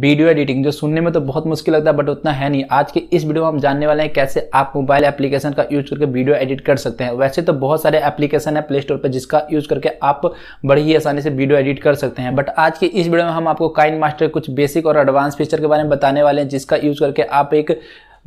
video editing जो सुनने में तो बहुत मुश्किल लगता है बट उतना है नहीं आज के इस वीडियो में हम जानने वाले हैं कैसे आप मोबाइल एप्लीकेशन का यूज करके वीडियो एडिट कर सकते हैं वैसे तो बहुत सारे एप्लीकेशन है प्ले स्टोर पर जिसका यूज करके आप बड़ी ही आसानी से वीडियो एडिट कर सकते हैं बट आज के इस वीडियो में हम आपको काइन मास्टर कुछ बेसिक और एडवांस फीचर के बारे में बताने वाले हैं जिसका यूज करके आप एक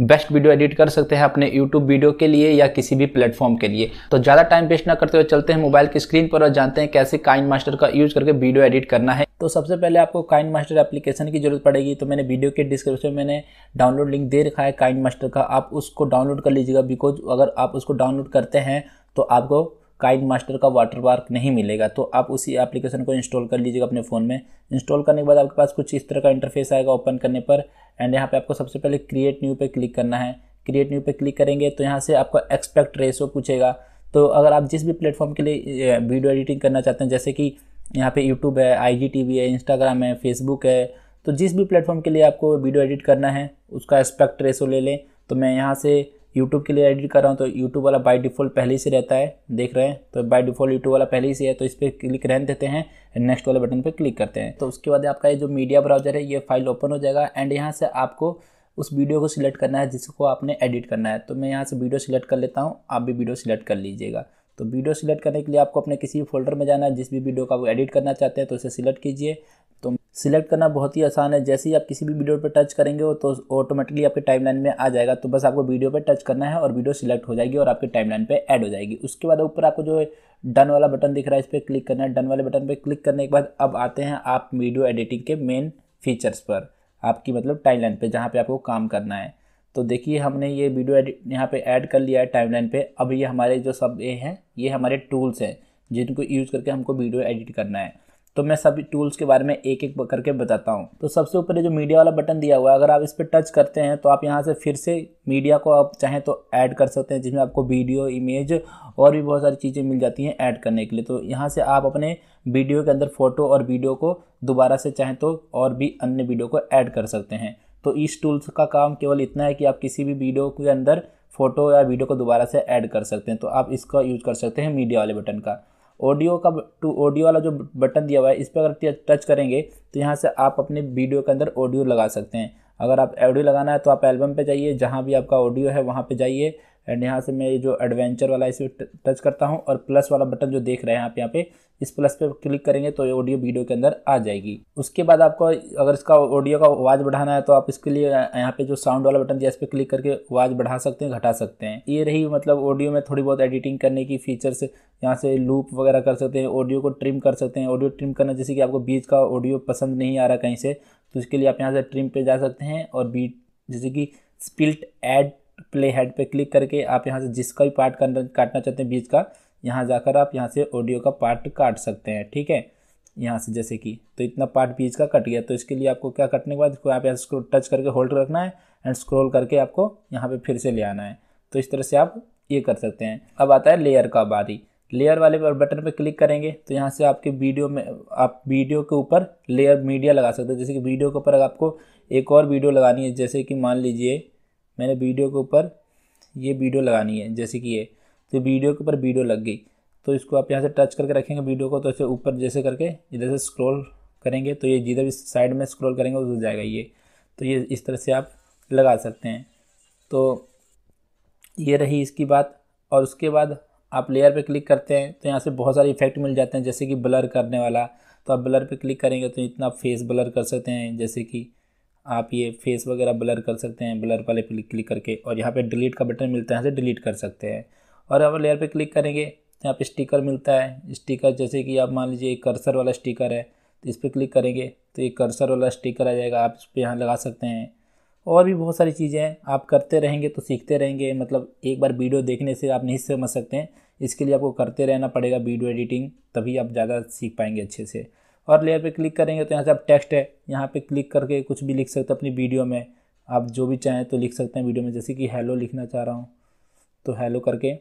बेस्ट वीडियो एडिट कर सकते हैं अपने यूट्यूब वीडियो के लिए या किसी भी प्लेटफॉर्म के लिए तो ज़्यादा टाइम वेस्ट ना करते हुए चलते हैं मोबाइल की स्क्रीन पर और जानते हैं कैसे काइन मास्टर का यूज करके वीडियो एडिट करना है तो सबसे पहले आपको काइन मास्टर एप्लीकेशन की जरूरत पड़ेगी तो मैंने वीडियो के डिस्क्रिप्शन में मैंने डाउनलोड लिंक दे रखा है काइन मास्टर का आप उसको डाउनलोड कर लीजिएगा बिकॉज अगर आप उसको डाउनलोड करते हैं तो आपको काइन मास्टर का वाटर पार्क नहीं मिलेगा तो आप उसी एप्लीकेशन को इंस्टॉल कर लीजिएगा अपने फ़ोन में इंस्टॉल करने के बाद आपके पास कुछ इस तरह का इंटरफेस आएगा ओपन करने पर एंड यहाँ पे आपको सबसे पहले क्रिएट न्यू पे क्लिक करना है क्रिएट न्यू पे क्लिक करेंगे तो यहाँ से आपका एक्सपेक्ट रेसो पूछेगा तो अगर आप जिस भी प्लेटफॉर्म के लिए वीडियो एडिटिंग करना चाहते हैं जैसे कि यहाँ पे यूट्यूब है आई है इंस्टाग्राम है फेसबुक है तो जिस भी प्लेटफॉर्म के लिए आपको वीडियो एडिट करना है उसका एस्पेक्ट रेसो ले लें तो मैं यहाँ से यूट्यूब के लिए एडिट कर रहा हूँ तो यूट्यूब वाला बाई डिफ़ॉल्ट पहले से रहता है देख रहे हैं तो बाई डिफ़ॉल्ट यूट्यूब वाला पहले से है तो इस पर क्लिक रहने देते हैं नेक्स्ट वाले बटन पर क्लिक करते हैं तो उसके बाद आपका ये जो मीडिया ब्राउजर है ये फाइल ओपन हो जाएगा एंड यहाँ से आपको उस वीडियो को सिलेक्ट करना है जिसको आपने एडिट करना है तो मैं यहाँ से वीडियो सिलेक्ट कर लेता हूँ आप भी वीडियो सिलेक्ट कर लीजिएगा तो वीडियो सिलेक्ट करने के लिए आपको अपने किसी भी फोल्डर में जाना है जिस भी वीडियो का आप एडिट करना चाहते हैं तो उसे सिलेक्ट कीजिए तो सिलेक्ट करना बहुत ही आसान है जैसे ही आप किसी भी वीडियो पर टच करेंगे तो ऑटोमेटिकली आपके टाइमलाइन में आ जाएगा तो बस आपको वीडियो पर टच करना है और वीडियो सिलेक्ट हो जाएगी और आपके टाइमलाइन पर ऐड हो जाएगी उसके बाद ऊपर आपको जो डन वाला बटन दिख रहा है इस पर क्लिक करना है डन वाले बटन पर क्लिक करने के बाद अब आते हैं आप वीडियो एडिटिंग के मेन फीचर्स पर आपकी मतलब टाइमलाइन पे जहाँ पे आपको काम करना है तो देखिए हमने ये वीडियो एडिट यहाँ पे ऐड कर लिया है टाइमलाइन पे अब ये हमारे जो सब ये हैं ये हमारे टूल्स हैं जिनको यूज़ करके हमको वीडियो एडिट करना है तो मैं सभी टूल्स के बारे में एक एक करके बताता हूँ तो सबसे ऊपर जो मीडिया वाला बटन दिया हुआ है अगर आप इस पर टच करते हैं तो आप यहाँ से फिर से मीडिया को आप चाहें तो ऐड कर सकते हैं जिसमें आपको वीडियो इमेज और भी बहुत सारी चीज़ें मिल जाती हैं ऐड करने के लिए तो यहाँ से आप अपने वीडियो के अंदर फ़ोटो और वीडियो को दोबारा से चाहें तो और भी अन्य वीडियो को ऐड कर सकते हैं तो इस टूल्स का काम केवल इतना है कि आप किसी भी वीडियो के अंदर फोटो या वीडियो को दोबारा से ऐड कर सकते हैं तो आप इसका यूज कर सकते हैं मीडिया वाले बटन का ऑडियो का टू ऑडियो वाला जो बटन दिया हुआ है इस पर अगर टच करेंगे तो यहाँ से आप अपने वीडियो के अंदर ऑडियो लगा सकते हैं अगर आप ऑडियो लगाना है तो आप एल्बम पे जाइए जहाँ भी आपका ऑडियो है वहाँ पे जाइए एंड यहाँ से मैं ये जो एडवेंचर वाला पर टच करता हूँ और प्लस वाला बटन जो देख रहे हैं आप यहाँ पे इस प्लस पे क्लिक करेंगे तो ये ऑडियो वीडियो के अंदर आ जाएगी उसके बाद आपको अगर इसका ऑडियो का आवाज़ बढ़ाना है तो आप इसके लिए यहाँ पे जो साउंड वाला बटन दिया इस पर क्लिक करके आवाज़ बढ़ा सकते हैं घटा सकते हैं ये रही मतलब ऑडियो में थोड़ी बहुत एडिटिंग करने की फीचर्स यहाँ से लूप वगैरह कर सकते हैं ऑडियो को ट्रिम कर सकते हैं ऑडियो ट्रिम करना जैसे कि आपको बीच का ऑडियो पसंद नहीं आ रहा कहीं से तो इसके लिए आप यहाँ से ट्रिम पे जा सकते हैं और बीट जैसे कि स्पिल्ट एड प्ले हेड पे क्लिक करके आप यहाँ से जिसका भी पार्ट काटना चाहते हैं बीच का यहाँ जाकर आप यहाँ से ऑडियो का पार्ट काट सकते हैं ठीक है यहाँ से जैसे कि तो इतना पार्ट बीच का कट गया तो इसके लिए आपको क्या कटने के बाद आप यहाँ इसको टच करके होल्ड रखना है एंड स्क्रोल करके आपको यहाँ पे फिर से ले आना है तो इस तरह से आप ये कर सकते हैं अब आता है लेयर का बारी लेयर वाले पर बटन पर क्लिक करेंगे तो यहाँ से आपके वीडियो में आप वीडियो के ऊपर लेयर मीडिया लगा सकते हैं जैसे कि वीडियो के ऊपर आपको एक और वीडियो लगानी है जैसे कि मान लीजिए मैंने वीडियो के ऊपर ये वीडियो लगानी है जैसे कि ये तो वीडियो के ऊपर वीडियो लग गई तो इसको आप यहाँ से टच करके रखेंगे वीडियो को तो इसे ऊपर जैसे करके इधर से स्क्रॉल करेंगे तो ये जिधर भी साइड में स्क्रॉल करेंगे उधर जाएगा ये तो ये इस तरह से आप लगा सकते हैं तो ये रही इसकी बात और उसके बाद आप लेयर पे क्लिक करते हैं तो यहाँ से बहुत सारे इफेक्ट मिल जाते हैं जैसे कि ब्लर करने वाला तो आप ब्लर पे क्लिक करेंगे तो इतना फेस ब्लर कर सकते हैं जैसे कि आप ये फेस वगैरह ब्लर कर सकते हैं ब्लर वाले पे क्लिक करके और यहाँ पे डिलीट का बटन मिलता है यहाँ से डिलीट कर सकते हैं और अब लेयर पर क्लिक करेंगे तो यहाँ पर स्टिकर मिलता है स्टिकर जैसे कि आप मान लीजिए एक कर्सर वाला स्टिकर है तो इस पर क्लिक करेंगे तो ये कर्सर वाला स्टिकर आ जाएगा आप इस पर यहाँ लगा सकते हैं और भी बहुत सारी चीज़ें हैं आप करते रहेंगे तो सीखते रहेंगे मतलब एक बार वीडियो देखने से आप नहीं समझ सकते हैं इसके लिए आपको करते रहना पड़ेगा वीडियो एडिटिंग तभी आप ज़्यादा सीख पाएंगे अच्छे से और लेयर पे क्लिक करेंगे तो यहाँ से आप टेक्स्ट है यहाँ पे क्लिक करके कुछ भी लिख सकते हैं अपनी वीडियो में आप जो भी चाहें तो लिख सकते हैं वीडियो में जैसे कि हेलो लिखना चाह रहा हूँ तो हेलो करके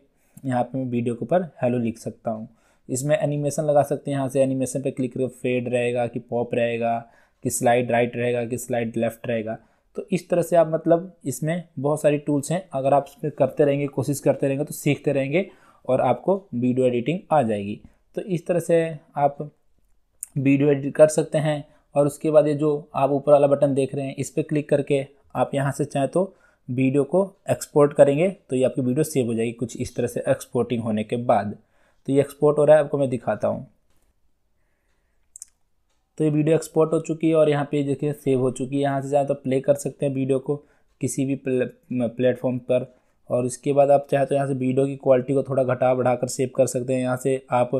यहाँ पे मैं वीडियो के ऊपर हेलो लिख सकता हूँ इसमें एनिमेशन लगा सकते हैं यहाँ से एनिमेशन पे क्लिक करो फेड रहेगा कि पॉप रहेगा कि स्लाइड राइट रहेगा कि स्लाइड लेफ्ट रहेगा तो इस तरह से आप मतलब इसमें बहुत सारी टूल्स हैं अगर आप इसमें करते रहेंगे कोशिश करते रहेंगे तो सीखते रहेंगे और आपको वीडियो एडिटिंग आ जाएगी तो इस तरह से आप वीडियो एडिट कर सकते हैं और उसके बाद ये जो आप ऊपर वाला बटन देख रहे हैं इस पर क्लिक करके आप यहाँ से चाहें तो वीडियो को एक्सपोर्ट करेंगे तो ये आपकी वीडियो सेव हो जाएगी कुछ इस तरह से एक्सपोर्टिंग होने के बाद तो ये एक्सपोर्ट हो रहा है आपको मैं दिखाता हूँ तो ये वीडियो एक्सपोर्ट हो चुकी है और यहाँ पे देखिए सेव हो चुकी है यहाँ से जाए तो प्ले कर सकते हैं वीडियो को किसी भी प्लेटफॉर्म पर और इसके बाद आप चाहे तो यहाँ से वीडियो की क्वालिटी को थोड़ा घटा बढ़ा कर सेव कर सकते हैं यहाँ से आप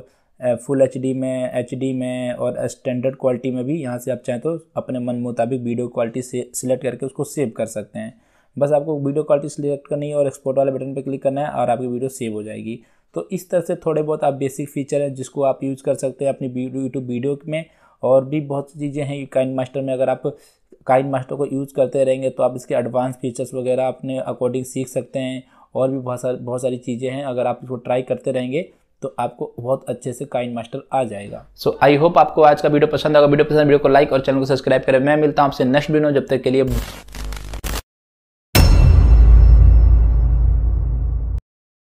फुल एच में एच में और स्टैंडर्ड क्वालिटी में भी यहाँ से आप चाहें तो अपने मन मुताबिक वीडियो क्वालिटी से सिलेक्ट करके उसको सेव कर सकते हैं बस आपको वीडियो क्वालिटी सिलेक्ट करनी है और एक्सपोर्ट वाले बटन पर क्लिक करना है और आपकी वीडियो सेव हो जाएगी तो इस तरह से थोड़े बहुत आप बेसिक फीचर हैं जिसको आप यूज़ कर सकते हैं अपनी यूट्यूब वीडियो में और भी बहुत सी चीज़ें हैं काइन मास्टर में अगर आप काइन मास्टर को यूज़ करते रहेंगे तो आप इसके एडवांस फीचर्स वगैरह अपने अकॉर्डिंग सीख सकते हैं और भी बहुत सारी बहुत सारी चीज़ें हैं अगर आप इसको ट्राई करते रहेंगे तो आपको बहुत अच्छे से काइन मास्टर आ जाएगा सो आई होप आपको आज का वीडियो पसंद आएगा वीडियो पसंद वीडियो को लाइक और चैनल को सब्सक्राइब करें मैं मिलता हूँ आपसे नेक्स्ट वीडियो जब तक के लिए